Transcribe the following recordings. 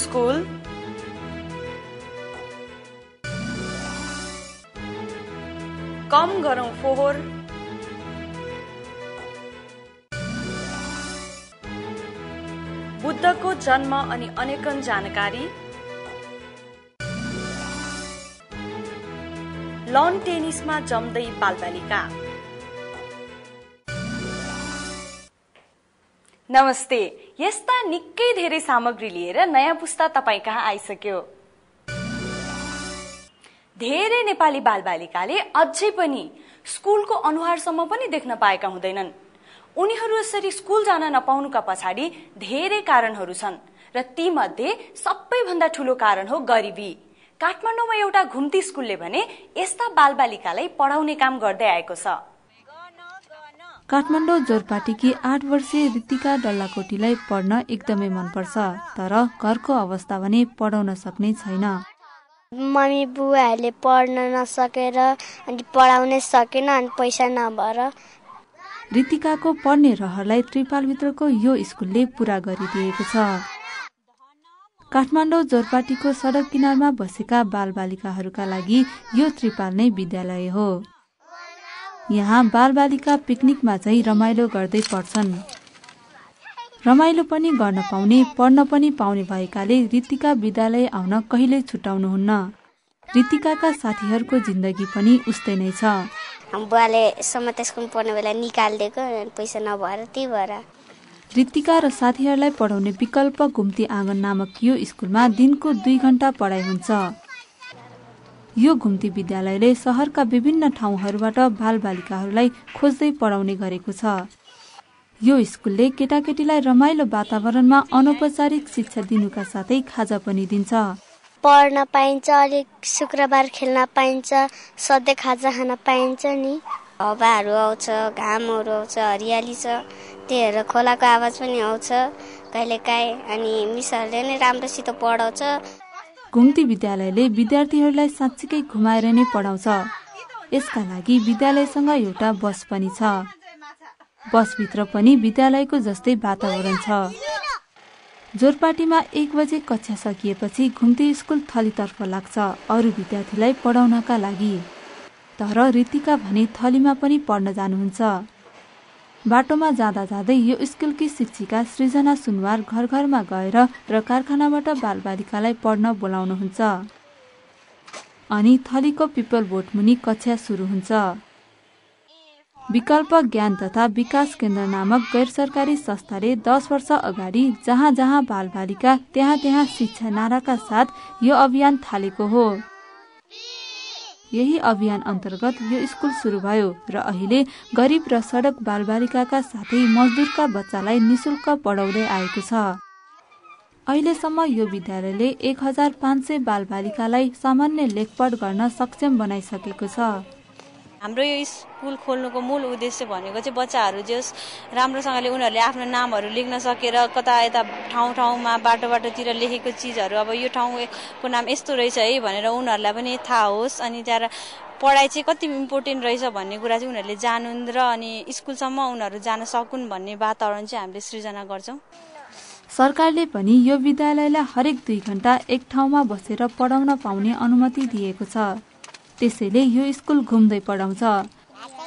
school, कम गरौ फोहोर बुद्धको जन्म अनि अनेकन जानकारी लन टेनिसमा जम्दै बालबालिका नमस्ते यस्ता निकै धेरै सामग्री लिएर नयाँ पुस्ता तपाईँ कहाँ आइसक्यो धेरै नेपाली बालबालिकाले अझै पनि स्कुलको अनुहारसम्म पनि देख्न पाएका हुँदैनन् उनीहरू यसरी स्कुल जान नपाउनुका पछाडि धेरै कारणहरू छन् र तीमध्ये सबैभन्दा ठुलो कारण हो गरिबी काठमाडौँमा एउटा घुम्ती स्कुलले भने यस्ता बालबालिकालाई पढाउने काम गर्दै आएको छ काठमाडौँ जोरपाटीकी आठ वर्षीय ऋतिका डल्लाकोटीलाई पढ्न एकदमै मनपर्छ तर घरको अवस्था भने पढाउन सक्ने छैन मम्मी बुवाहरूले पढ्न नसकेर अनि पढाउनै सकेन अनि पैसा नभएर ऋतिकाको पढ्ने रहरलाई त्रिपालभित्रको यो स्कुलले पूरा गरिदिएको छ काठमाडौँ जोरपाटीको सडक किनारमा बसेका बालबालिकाहरूका लागि यो त्रिपाल नै विद्यालय हो यहाँ बालबालिका पिकनिकमा चाहिँ रमाइलो गर्दै पढ्छन् रमाइलो पनि गर्न पाउने पढ्न पनि पाउने भएकाले ऋतिका विद्यालय आउन कहिल्यै छुट्याउनुहुन्न ऋतिकाका साथीहरूको जिन्दगी पनि उस्तै नै छ बुवाले स्कुल पढ्ने बेला निकालिदिएको पैसा नभएर त्यही भएर ऋतिका र साथीहरूलाई पढाउने विकल्प घुम्ती आँगन नामक यो स्कुलमा दिनको दुई घन्टा पढाइ हुन्छ यो घुम्ती विद्यालयले सहरका विभिन्न ठाउँहरूबाट बालबालिकाहरूलाई खोज्दै पढाउने गरेको छ यो स्कुलले केटाकेटीलाई रमाइलो वातावरणमा अनौपचारिक शिक्षा दिनुका साथै खाजा पनि दिन्छ पढ्न पाइन्छ अलिक शुक्रबार खेल्न पाइन्छ सधैँ खाजा खान पाइन्छ नि हावाहरू आउँछ घामहरू आउँछ हरियाली छ त्यहीहरू खोलाको आवाज पनि आउँछ कहिलेकाहीँ अनि मिसहरूले नै राम्रोसित पढाउँछ घुम्ती विद्यालयले विद्यार्थीहरूलाई साँच्चीकै घुमाएर नै पढाउँछ यसका लागि विद्यालयसँग एउटा बस पनि छ बसभित्र पनि विद्यालयको जस्तै वातावरण छ जोरपाटीमा एक बजे कक्षा सकिएपछि घुम्ती स्कुल थलीतर्फ लाग्छ अरू विद्यार्थीलाई पढाउनका लागि तर ऋतिका भने थलीमा पनि पढ्न जानुहुन्छ बाटोमा जाँदा जाँदै यो स्कुलकी शिक्षिका सृजना सुनवार घर घरमा गएर र कारखानाबाट बालबालिकालाई पढ्न बोलाउनुहुन्छ अनि थलीको पिपल मुनि कक्षा सुरु हुन्छ विकल्प ज्ञान तथा विकास केन्द्र नामक गैर सरकारी संस्थाले दस वर्ष अगाडि जहाँ जहाँ बालबालिका त्यहाँ त्यहाँ शिक्षा नाराका साथ यो अभियान थालेको हो यही अभियान अन्तर्गत यो स्कुल सुरु भयो र अहिले गरिब र सडक बालबालिकाका साथै मजदुरका बच्चालाई निशुल्क पढाउँदै आएको छ अहिलेसम्म यो विद्यालयले एक हजार पाँच सय बालबालिकालाई सामान्य लेखपढ गर्न सक्षम बनाइसकेको छ हाम्रो यो स्कुल खोल्नुको मूल उद्देश्य भनेको चाहिँ बच्चाहरू जोस् राम्रोसँगले उनीहरूले आफ्नो नामहरू लेख्न सकेर कता यता ठाउँ ठाउँमा बाटो बाटोतिर लेखेको चिजहरू अब यो ठाउँको नाम यस्तो रहेछ है भनेर उनीहरूलाई पनि थाहा होस् अनि त्यहाँ पढाइ चाहिँ कति इम्पोर्टेन्ट रहेछ भन्ने कुरा चाहिँ उनीहरूले जानुन् र अनि स्कुलसम्म उनीहरू जान सकुन् भन्ने वातावरण चाहिँ हामीले सृजना गर्छौँ सरकारले पनि यो विद्यालयलाई हरेक दुई घण्टा एक ठाउँमा बसेर पढाउन पाउने अनुमति दिएको छ त्यसैले यो स्कुल घुम्दै पढाउँछ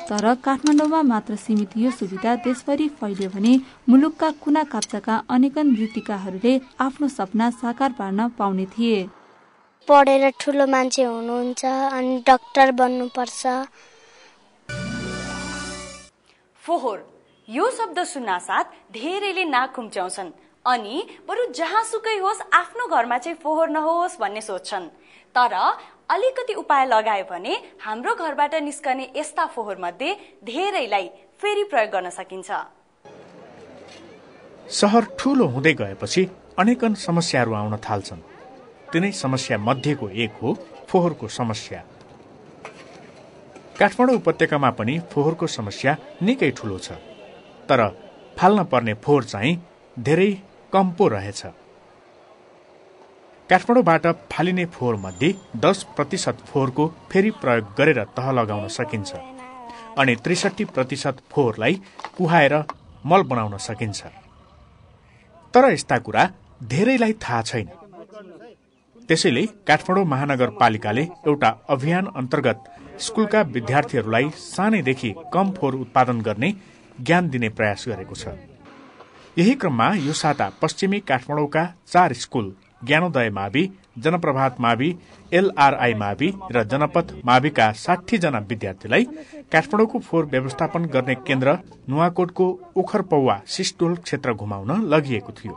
तर काठमाडौँमा मात्र सीमित यो सुविधा देशभरि फैलियो भने मुलुकका कुना काप्चाका अनेकन वृत्तिकाहरूले आफ्नो सपना साकार पार्न पाउने थिए पढेर ठुलो मान्छे हुनुहुन्छ अनि डक्टर बन्नुपर्छ फोहोर यो शब्द साथ धेरैले नाक खुम्च्याउँछन् अनि बरु जहाँसुकै होस् आफ्नो घरमा चाहिँ फोहोर नहोस् भन्ने सोच्छन् तर अलिकति उपाय लगायो भने हाम्रो घरबाट निस्कने यस्ता फोहोरमध्ये धेरैलाई फेरि प्रयोग गर्न सकिन्छ सहर ठुलो हुँदै गएपछि अनेकन समस्याहरू आउन थाल्छन् तिनै समस्या मध्येको एक हो फोहोरको समस्या काठमाडौँ उपत्यकामा पनि फोहोरको समस्या निकै ठुलो छ तर फाल्न पर्ने फोहोर चाहिँ धेरै कम पो रहेछ काठमाडौँबाट फालिने फोहोर मध्ये दस प्रतिशत फोहोरको फेरि प्रयोग गरेर तह लगाउन सकिन्छ अनि त्रिसठी प्रतिशत फोहोरलाई कुहाएर मल बनाउन सकिन्छ तर यस्ता कुरा धेरैलाई थाहा छैन त्यसैले काठमाडौँ महानगरपालिकाले एउटा अभियान अन्तर्गत स्कुलका विद्यार्थीहरूलाई सानैदेखि कम फोहोर उत्पादन गर्ने ज्ञान दिने प्रयास गरेको छ यही क्रममा यो साता पश्चिमी काठमाडौँका चार स्कुल ज्ञानोदय मावि जनप्रभात मावि एलआरआई मावि र जनपथ माविका साठीजना विद्यार्थीलाई काठमाडौँको फोहोर व्यवस्थापन गर्ने केन्द्र नुवाकोटको ओखरपौवा सिस्टोल क्षेत्र घुमाउन लगिएको थियो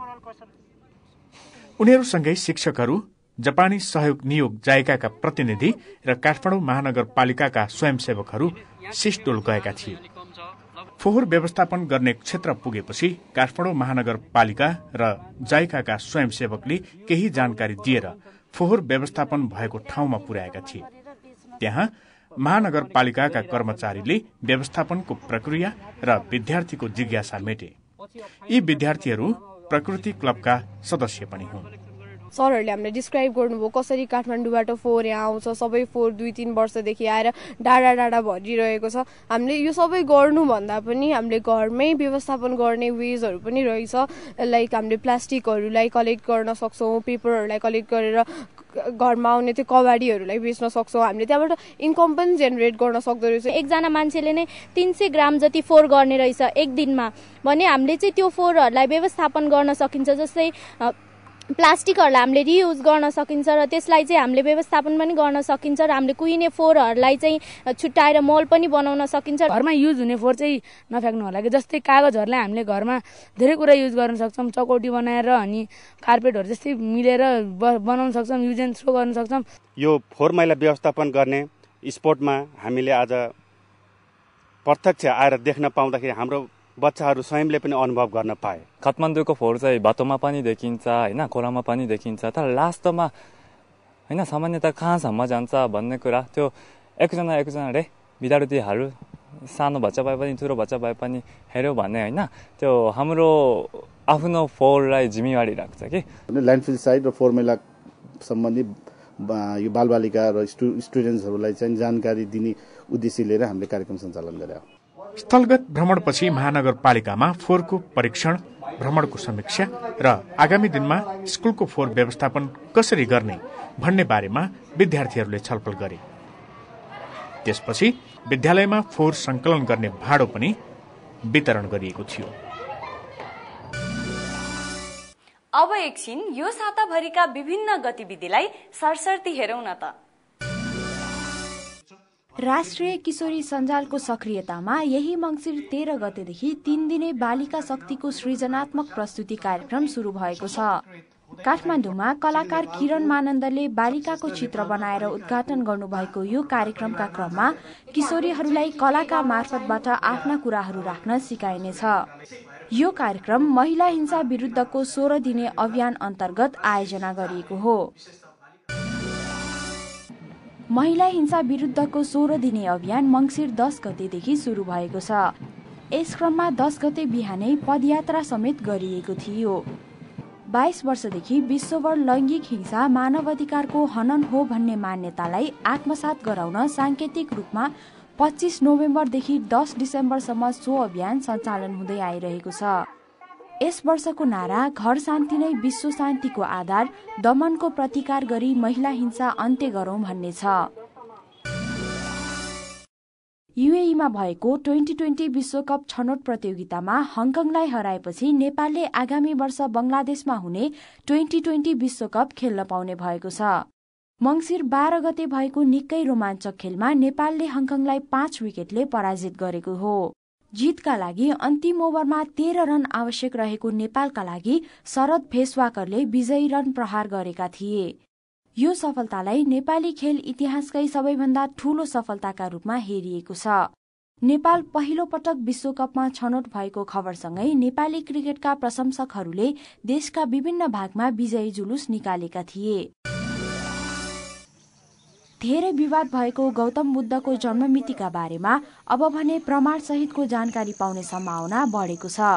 उनीहरूसँगै शिक्षकहरू जापानी सहयोग नियोग जायकाका प्रतिनिधि र काठमाडौँ महानगरपालिकाका स्वयंसेवकहरू सिस्टोल गएका थिए फोहोर व्यवस्थापन गर्ने क्षेत्र पुगेपछि काठमाडौँ महानगरपालिका र जाइकाका स्वयंसेवकले केही जानकारी दिएर फोहोर व्यवस्थापन भएको ठाउँमा पुर्याएका थिए त्यहाँ महानगरपालिकाका कर्मचारीले व्यवस्थापनको प्रक्रिया र विद्यार्थीको जिज्ञासा मेटे यी विद्यार्थीहरू प्रकृति क्लबका सदस्य पनि हुन् सरहरूले हामीलाई डिस्क्राइब गर्नुभयो कसरी काठमाडौँबाट फोहोर यहाँ आउँछ सबै फोहोर दुई तिन वर्षदेखि आएर डाँडा डाँडा भरिरहेको छ हामीले यो सबै गर्नुभन्दा पनि हामीले घरमै व्यवस्थापन गर्ने वेजहरू पनि रहेछ लाइक हामीले प्लास्टिकहरूलाई कलेक्ट गर्न सक्छौँ पेपरहरूलाई कलेक्ट गरेर घरमा आउने त्यो कबाडीहरूलाई बेच्न सक्छौँ हामीले त्यहाँबाट इन्कम पनि जेनेरेट गर्न सक्दो रहेछ एकजना मान्छेले नै तिन सय ग्राम जति फोहोर गर्ने रहेछ एक दिनमा भने हामीले चाहिँ त्यो फोहोरहरूलाई व्यवस्थापन गर्न सकिन्छ जस्तै प्लास्टिकहरूलाई हामीले रियुज गर्न सकिन्छ र त्यसलाई चाहिँ हामीले व्यवस्थापन पनि गर्न सकिन्छ र हामीले कुहिने फोहोरहरूलाई चाहिँ छुट्याएर मल पनि बनाउन सकिन्छ घरमा युज हुने फोहोर चाहिँ नफ्याँक्नु होला कि जस्तै कागजहरूलाई हामीले घरमा धेरै कुरा युज गर्न सक्छौँ चकौटी बनाएर अनि कार्पेटहरू जस्तै मिलेर बनाउन सक्छौँ युज एन्ड थ्रो गर्न सक्छौँ यो फोहोर मैला व्यवस्थापन गर्ने स्पोर्टमा हामीले आज प्रत्यक्ष आएर देख्न पाउँदाखेरि हाम्रो बच्चाहरू स्वयंले पनि अनुभव गर्न पाए काठमाडौँको फोहोर चाहिँ बाटोमा पनि देखिन्छ होइन खोलामा पनि देखिन्छ तर लास्टमा होइन सामान्यतः कहाँसम्म जान्छ भन्ने कुरा त्यो एकजना एकजना एकजनाले विद्यार्थीहरू सानो बच्चा भए पनि ठुलो बच्चा भए पनि हेऱ्यो भने होइन त्यो हाम्रो आफ्नो फोहोरलाई जिम्मेवारी राख्छ कि ल्यान्डफिल साइड र फोहोर मेला सम्बन्धी यो बालबालिका र स्टु स्टुडेन्ट्सहरूलाई चाहिँ जानकारी दिने उद्देश्य लिएर हामीले कार्यक्रम सञ्चालन गरे स्थलगत भ्रमणपछि महानगरपालिकामा फोहोरको परीक्षण भ्रमणको समीक्षा र आगामी दिनमा स्कुलको फोहोर व्यवस्थापन कसरी गर्ने भन्ने बारेमा विद्यार्थीहरूले छलफल गरे त्यसपछि विद्यालयमा फोहोर सङ्कलन गर्ने भाडो पनि वितरण गरिएको थियो अब एकछिन यो साताभरिका विभिन्न गतिविधिलाई सरसर्ती हेरौँ न त राष्ट्रिय किशोरी सञ्जालको सक्रियतामा यही मङ्सिर तेह्र गतेदेखि तीन दिने बालिका शक्तिको सृजनात्मक प्रस्तुति कार्यक्रम सुरु भएको छ काठमाडौँमा कलाकार किरण मानन्दले बालिकाको चित्र बनाएर उद्घाटन गर्नुभएको यो कार्यक्रमका क्रममा किशोरीहरूलाई कलाका मार्फतबाट आफ्ना कुराहरू राख्न सिकाइनेछ यो कार्यक्रम महिला हिंसा विरुद्धको सोह्र दिने अभियान अन्तर्गत आयोजना गरिएको हो महिला हिंसा विरुद्धको सोह्र दिने अभियान मङ्सिर दस गतेदेखि सुरु भएको छ यस क्रममा दस गते बिहानै पदयात्रा समेत गरिएको थियो बाइस वर्षदेखि विश्वभर लैङ्गिक हिंसा मानवाधिकारको हनन हो भन्ने मान्यतालाई आत्मसात गराउन साङ्केतिक रूपमा पच्चिस नोभेम्बरदेखि दस डिसेम्बरसम्म सो अभियान सञ्चालन हुँदै आइरहेको छ यस वर्षको नारा घर शान्ति नै विश्व शान्तिको आधार दमनको प्रतिकार गरी महिला हिंसा अन्त्य गरौं भन्ने छ युएईमा भएको ट्वेन्टी ट्वेन्टी विश्वकप छनौट प्रतियोगितामा हङकङलाई हराएपछि नेपालले आगामी वर्ष बंगलादेशमा हुने ट्वेन्टी ट्वेन्टी विश्वकप खेल्न पाउने भएको छ मंगिर बाह्र गते भएको निकै रोमाञ्चक खेलमा नेपालले हङकङलाई पाँच विकेटले पराजित गरेको हो जितका लागि अन्तिम ओभरमा तेह्र रन आवश्यक रहेको नेपालका लागि शरद भेसवाकरले विजयी रन प्रहार गरेका थिए यो सफलतालाई नेपाली खेल इतिहासकै सबैभन्दा ठूलो सफलताका रूपमा हेरिएको छ नेपाल पहिलो पटक विश्वकपमा छनौट भएको खबरसँगै नेपाली क्रिकेटका प्रशंसकहरूले देशका विभिन्न भागमा विजयी जुलुस निकालेका थिए धेरै विवाद भएको गौतम बुद्धको जन्ममितिका बारेमा अब भने प्रमाणसहितको जानकारी पाउने सम्भावना बढेको छ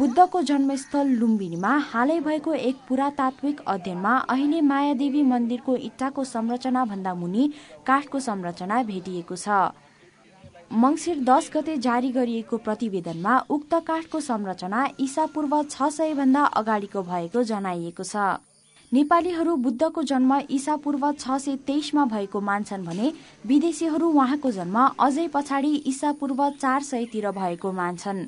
बुद्धको जन्मस्थल लुम्बिनीमा हालै भएको एक पुरातात्विक अध्ययनमा अहिले मायादेवी मन्दिरको इट्टाको भन्दा मुनि काठको संरचना भेटिएको छ मङ्सिर दस गते जारी गरिएको प्रतिवेदनमा उक्त काठको संरचना ईसापूर्व छ सयभन्दा अगाडिको भएको जनाइएको छ नेपालीहरू बुद्धको जन्म ईसापूर्व छ सय तेइसमा भएको मान्छन् भने विदेशीहरू उहाँको जन्म अझै पछाडि ईसापूर्व चार सयतिर भएको मान्छन्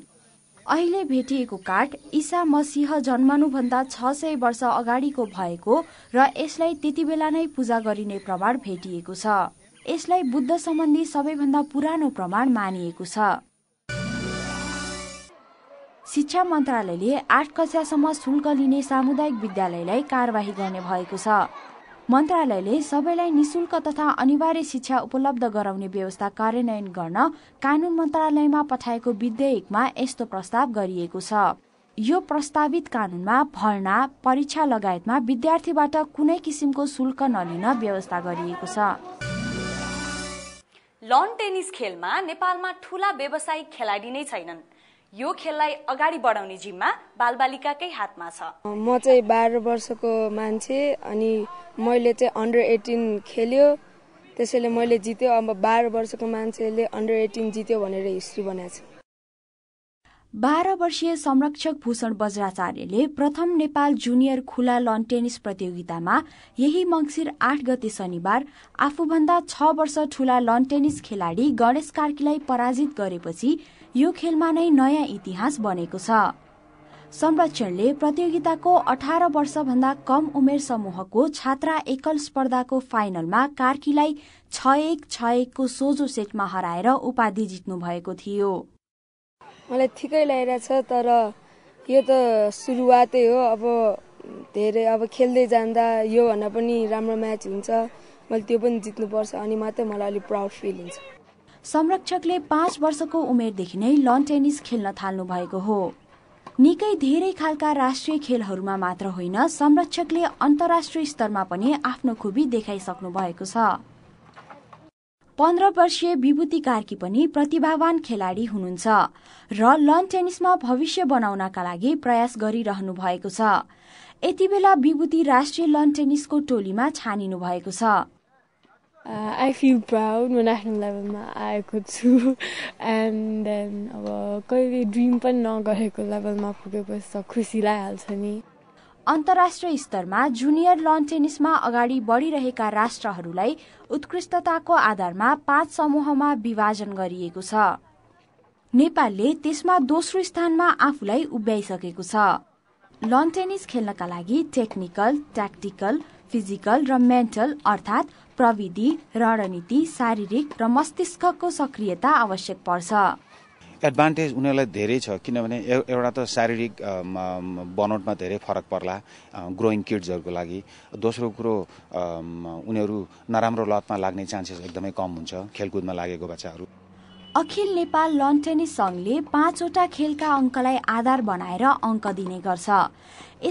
अहिले भेटिएको काठ ईसा मसिंह जन्मनुभन्दा छ सय वर्ष अगाडिको भएको र यसलाई त्यतिबेला नै पूजा गरिने प्रमाण भेटिएको छ यसलाई बुद्ध सम्बन्धी सबैभन्दा पुरानो प्रमाण मानिएको छ शिक्षा मन्त्रालयले आठ कक्षासम्म शुल्क लिने सामुदायिक विद्यालयलाई कारवाही गर्ने भएको छ मन्त्रालयले सबैलाई निशुल्क तथा अनिवार्य शिक्षा उपलब्ध गराउने व्यवस्था कार्यान्वयन गर्न कानून मन्त्रालयमा पठाएको विधेयकमा यस्तो प्रस्ताव गरिएको छ यो प्रस्तावित कानूनमा भर्ना परीक्षा लगायतमा विद्यार्थीबाट कुनै किसिमको शुल्क नलिन व्यवस्था गरिएको छ लन टेनिस खेलमा नेपालमा ठूला व्यावसायिक खेलाडी नै छैनन् यो खेललाई अगाडि बढाउने जिम्मा बालबालिकाकै हातमा छ म चाहिँ बाह्र वर्षको मान्छे अनि मैले चाहिँ अन्डर एटिन खेल्यो त्यसैले मैले जित्यो अब बाह्र वर्षको मान्छेले अन्डर एटिन जित्यो भनेर हिस्ट्री बनाएको छ बाह्र वर्षीय संरक्षक भूषण बज्राचार्यले प्रथम नेपाल जुनियर खुला लन टेनिस प्रतियोगितामा यही मंगिर आठ गते शनिबार आफूभन्दा छ वर्ष ठूला लन टेनिस खेलाड़ी गणेश कार्कीलाई पराजित गरेपछि यो खेलमा नै नयाँ इतिहास बनेको छ संरक्षणले प्रतियोगिताको अठार वर्षभन्दा कम उमेर समूहको छात्रा एकल स्पर्धाको फाइनलमा कार्कीलाई छ एक छ एकको सोझो सेटमा हराएर उपाधि जित्नु भएको थियो मलाई ठिकै लागिरहेको छ तर यो त सुरुवातै हो अब धेरै अब खेल्दै जाँदा योभन्दा पनि राम्रो म्याच हुन्छ मैले त्यो पनि जित्नुपर्छ अनि मात्रै मलाई अलिक प्राउड फिल हुन्छ संरक्षकले पाँच वर्षको उमेरदेखि नै लन टेनिस खेल्न थाल्नु भएको हो निकै धेरै खालका राष्ट्रिय खेलहरूमा मात्र होइन संरक्षकले अन्तर्राष्ट्रिय स्तरमा पनि आफ्नो खुबी देखाइसक्नु भएको छ पन्ध्र वर्षीय विभूति कार्की पनि प्रतिभावान खेलाडी हुनुहुन्छ र लन टेनिसमा भविष्य बनाउनका लागि प्रयास गरिरहनु भएको छ यति बेला विभूति राष्ट्रिय लन टेनिसको टोलीमा छानिनु भएको छ आई फिल प्राउड म नेसनल लेभलमा आएको छु एन्ड देन अब कहिले ड्रिम पनि नगरेको लेभलमा पुगेपछि त खुसी लगाइहाल्छ नि अन्तर्राष्ट्रिय स्तरमा जुनियर लन टेनिसमा अगाडि बढिरहेका राष्ट्रहरूलाई उत्कृष्टताको आधारमा पाँच समूहमा विभाजन गरिएको छ नेपालले त्यसमा दोस्रो स्थानमा आफूलाई उभ्याइसकेको छ लन टेनिस खेल्नका लागि टेक्निकल ट्याक्टिकल फिजिकल र मेन्टल अर्थात् प्रविधि रणनीति शारीरिक र मस्तिष्कको सक्रियता आवश्यक पर्छ एडभान्टेज उनीहरूलाई धेरै छ किनभने एउटा त शारीरिक बनोटमा धेरै फरक पर्ला ग्रोइङ किड्सहरूको लागि दोस्रो कुरो उनीहरू नराम्रो लतमा लाग्ने चान्सेस एकदमै कम हुन्छ खेलकुदमा लागेको बच्चाहरू अखिल नेपाल लन टेनिस सङ्घले पाँचवटा खेलका अङ्कलाई आधार बनाएर अङ्क दिने गर्छ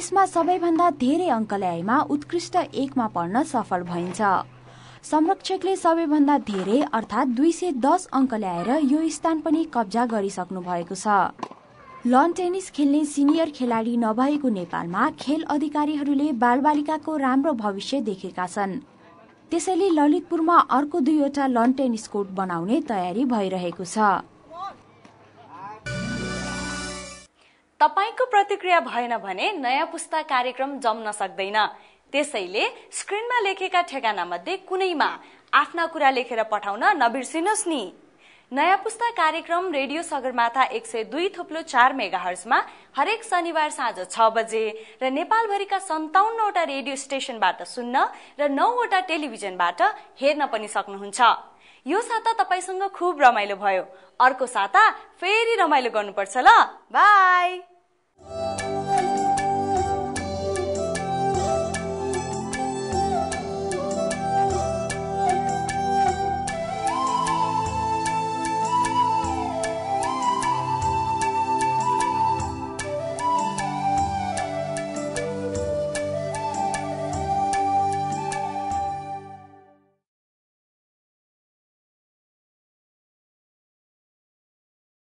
यसमा सबैभन्दा धेरै अङ्क ल्याएमा उत्कृष्ट एकमा पर्न सफल भइन्छ संरक्षकले सबैभन्दा धेरै अर्थात् दुई सय दस अङ्क ल्याएर यो स्थान पनि कब्जा गरिसक्नु भएको छ लन टेनिस खेल्ने सिनियर खेलाडी नभएको नेपालमा खेल अधिकारीहरूले बालबालिकाको राम्रो भविष्य देखेका छन् त्यसैले ललितपुरमा अर्को दुईवटा लन टेनिस कोर्ट बनाउने तयारी भइरहेको छ तपाईँको प्रतिक्रिया भएन भने नयाँ पुस्ता कार्यक्रम जम्न सक्दैन त्यसैले स्क्रिनमा लेखेका ठेगाना मध्ये कुनैमा आफ्ना कुरा लेखेर पठाउन नबिर्सिनुहोस् नि नयाँ पुस्ता कार्यक्रम रेडियो सगरमाथा एक सय दुई थोप्लो चार मेगा हर्समा हरेक शनिबार साँझ छ बजे र नेपालभरिका सन्ताउन्नवटा रेडियो स्टेशनबाट सुन्न र नौवटा टेलिभिजनबाट हेर्न पनि सक्नुहुन्छ यो साता तपाईँसँग खुब रमाइलो भयो अर्को साता फेरि रमाइलो गर्नुपर्छ ल बाई